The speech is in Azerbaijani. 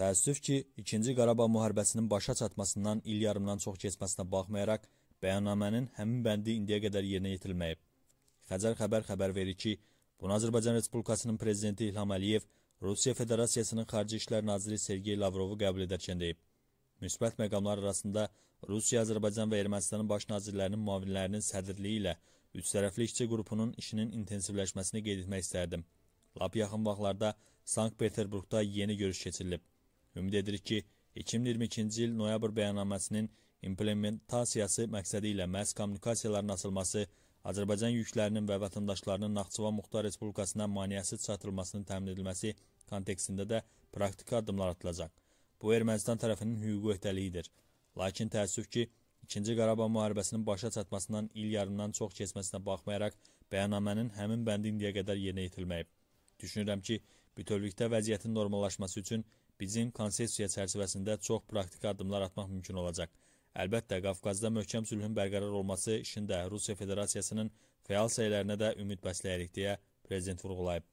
Təəssüf ki, 2-ci Qarabağ müharibəsinin başa çatmasından il yarımdan çox keçməsinə baxmayaraq, bəyannamənin həmin bəndi indiyə qədər yerinə yetirilməyib. Xəzər xəbər xəbər verir ki, bunu Azərbaycan Respublikasının prezidenti İlham Əliyev Rusiya Federasiyasının Xarici İşlər naziri Sergey Lavrovu qəbul edərkən deyib. Müsbət məqamlar arasında Rusiya, Azərbaycan və Ermənistanın baş nazirlərinin müavinlərinin sədirliyi ilə üçtərəfli işçi qrupunun işinin intensivləşməsini qeyd etmək istərdim. Lap yaxın vaxtlarda Sankt-Peterburqda yeni görüş keçirilib. Ümid edirik ki, 2022-ci il noyabr bəyannaməsinin implementasiyası məqsədi ilə məhz kommunikasiyaların açılması Azərbaycan yüklərinin və vətəndaşlarının Naxçıvan Muxtar Respublikasına maneəsiz çatdırılmasının təmin edilməsi kontekstində də praktiki addımlar atılacaq. Bu Ermənistan tərəfinin hüquqi öhdəliyidir. Lakin təəssüf ki, 2-ci Qarabağ müharibəsinin başa çatmasından il yarımdan çox keçməsinə baxmayaraq bəyannamənin həmin bəndi indiyə qədər yerinə yetirilməyib. Düşünürəm ki, bütövlükdə vəziyyətin normallaşması üçün bizim konsepsiya çərçivəsində çox praktiki addımlar atmaq mümkün olacaq. Əlbəttə, Qafqazda möhkəm sülhün bərqərar olması işində Rusiya Federasiyasının fəal səylərinə də ümid bəsləyirik deyə prezident vurğulayıb.